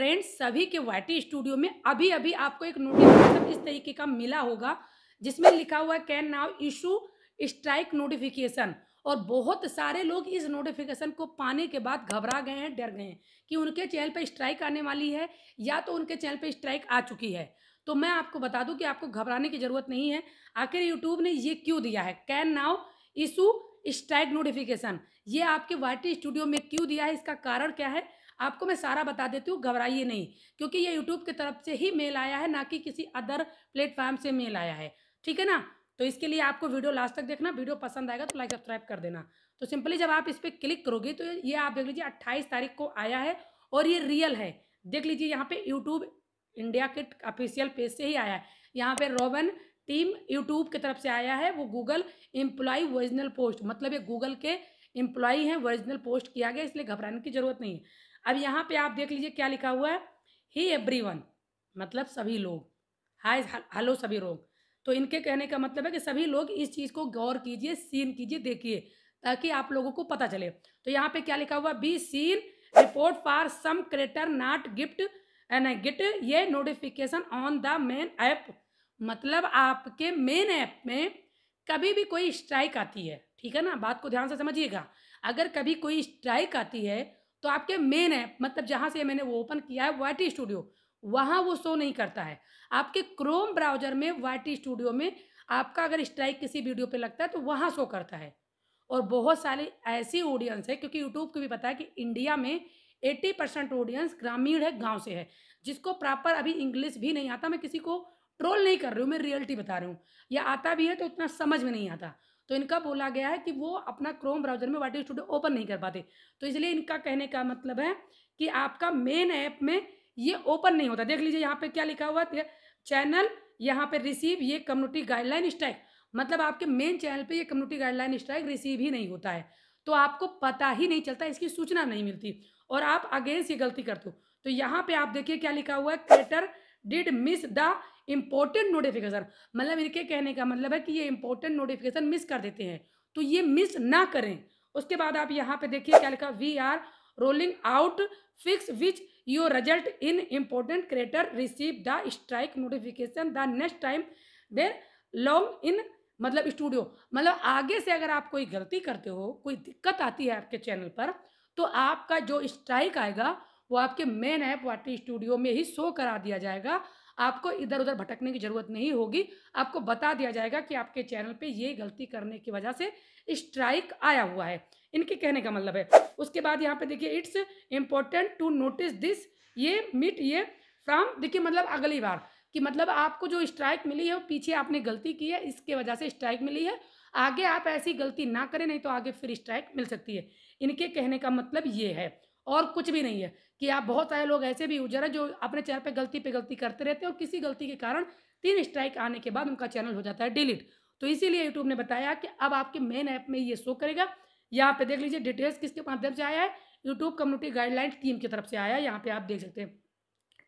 friends सभी के वाटी स्टूडियो में अभी अभी आपको एक नोटिफिकेशन इस तरीके का मिला होगा जिसमें लिखा हुआ can now issue strike notification और बहुत सारे लोग इस नोटिफिकेशन को पाने के बाद घबरा गए हैं डर गए हैं कि उनके चैनल पर स्ट्राइक आने वाली है या तो उनके चैनल पर स्ट्राइक आ चुकी है तो मैं आपको बता दूं कि आपको घबराने की ज़रूरत नहीं है आखिर यूट्यूब ने ये क्यों दिया है can now issue strike notification ये आपके वाइटी स्टूडियो में क्यों दिया है इसका कारण क्या है आपको मैं सारा बता देती हूँ घबराइए नहीं क्योंकि ये यूट्यूब की तरफ से ही मेल आया है ना कि किसी अदर प्लेटफॉर्म से मेल आया है ठीक है ना तो इसके लिए आपको वीडियो लास्ट तक देखना वीडियो पसंद आएगा तो लाइक सब्सक्राइब कर देना तो सिंपली जब आप इस पर क्लिक करोगे तो ये आप देख लीजिए अट्ठाईस तारीख को आया है और ये रियल है देख लीजिए यहाँ पे यूट्यूब इंडिया के ऑफिशियल पेज से ही आया है यहाँ पे रोबन टीम यूट्यूब की तरफ से आया है वो गूगल एम्प्लॉय ओरिजिनल पोस्ट मतलब ये गूगल के एम्प्लॉय हैं ओरिजिनल पोस्ट किया गया इसलिए घबराने की जरूरत नहीं है अब यहाँ पे आप देख लीजिए क्या लिखा हुआ है ही एवरी मतलब सभी लोग हाय हेलो सभी लोग तो इनके कहने का मतलब है कि सभी लोग इस चीज़ को गौर कीजिए सीन कीजिए देखिए ताकि आप लोगों को पता चले तो यहाँ पे क्या लिखा हुआ be seen report for some creator not gift and get ये notification on the main app मतलब आपके मेन ऐप में कभी भी कोई स्ट्राइक आती है ठीक है ना बात को ध्यान से समझिएगा अगर कभी कोई स्ट्राइक आती है तो आपके मेन ऐप मतलब जहाँ से मैंने वो ओपन किया है वाई स्टूडियो वहाँ वो शो नहीं करता है आपके क्रोम ब्राउजर में वाई स्टूडियो में आपका अगर स्ट्राइक किसी वीडियो पे लगता है तो वहाँ शो करता है और बहुत सारे ऐसी ऑडियंस है क्योंकि यूट्यूब को भी पता है कि इंडिया में 80 परसेंट ऑडियंस ग्रामीण है गांव से है जिसको प्रॉपर अभी इंग्लिश भी नहीं आता मैं किसी को ट्रोल नहीं कर रही हूँ मैं रियलिटी बता रही हूँ या आता भी है तो इतना समझ में नहीं आता तो इनका बोला गया है कि वो अपना क्रोम ब्राउजर में वाटर स्टूडियो ओपन नहीं कर पाते तो इसलिए इनका कहने का मतलब है कि आपका मेन ऐप में ये ओपन नहीं होता देख लीजिए यहाँ पे क्या लिखा हुआ है चैनल यहाँ पे रिसीव ये कम्युनिटी गाइडलाइन स्ट्राइक मतलब आपके मेन चैनल पे ये कम्युनिटी गाइडलाइन स्ट्राइक रिसीव ही नहीं होता है तो आपको पता ही नहीं चलता इसकी सूचना नहीं मिलती और आप अगेंस्ट ये गलती करते हो तो यहाँ पे आप देखिए क्या लिखा हुआ है creator did miss the important notification मतलब इनके कहने का मतलब है कि ये इंपॉर्टेंट नोटिफिकेशन मिस कर देते हैं तो ये मिस ना करें उसके बाद आप यहाँ पे देखिए क्या लिखा we are rolling out fix which your result in important creator receive the strike notification the next time they log in मतलब स्टूडियो मतलब आगे से अगर आप कोई गलती करते हो कोई दिक्कत आती है आपके चैनल पर तो आपका जो स्ट्राइक आएगा वो आपके मेन ऐप वाटी स्टूडियो में ही शो करा दिया जाएगा आपको इधर उधर भटकने की ज़रूरत नहीं होगी आपको बता दिया जाएगा कि आपके चैनल पे ये गलती करने की वजह से स्ट्राइक आया हुआ है इनके कहने का मतलब है उसके बाद यहाँ पे देखिए it's important to notice this ये मिट ये फ्रॉम देखिए मतलब अगली बार कि मतलब आपको जो स्ट्राइक मिली है वो पीछे आपने गलती की है इसके वजह से स्ट्राइक मिली है आगे आप ऐसी गलती ना करें नहीं तो आगे फिर स्ट्राइक मिल सकती है इनके कहने का मतलब ये है और कुछ भी नहीं है कि आप बहुत सारे लोग ऐसे भी यूजर हैं जो अपने चैनल पे गलती पे गलती करते रहते हैं और किसी गलती के कारण तीन स्ट्राइक आने के बाद उनका चैनल हो जाता है डिलीट तो इसीलिए यूट्यूब ने बताया कि अब आपके मेन ऐप में ये शो करेगा यहाँ पे देख लीजिए डिटेल्स किसके माध्यम से आया है यूट्यूब कम्युनिटी गाइडलाइन टीम की तरफ से आया है यहाँ पे आप देख सकते हैं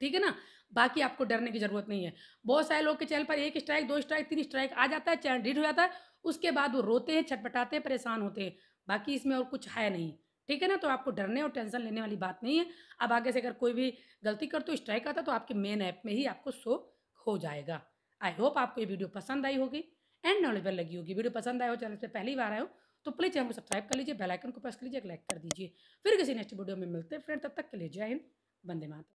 ठीक है ना बाकी आपको डरने की जरूरत नहीं है बहुत सारे लोग के चैनल पर एक स्ट्राइक दो स्ट्राइक तीन स्ट्राइक आ जाता है चैनल डिलीट हो जाता है उसके बाद वो रोते हैं छटपटाते हैं परेशान होते हैं बाकी इसमें और कुछ है नहीं ठीक है ना तो आपको डरने और टेंशन लेने वाली बात नहीं है अब आगे से अगर कोई भी गलती कर तो स्ट्राइक आता तो आपके मेन ऐप में ही आपको शो हो जाएगा आई होप आपको ये वीडियो पसंद आई होगी एंड नॉलेजबल लगी होगी वीडियो पसंद आए हो चैनल पर पहली बार आए हो तो प्लीज़ चैनल को सब्सक्राइब कर लीजिए बेलाइकन को प्रेस कर लीजिए लाइक कर दीजिए फिर किसी नेक्स्ट वीडियो में मिलते हैं फ्रेंड तब तक के लिए जय हिंद बंदे माता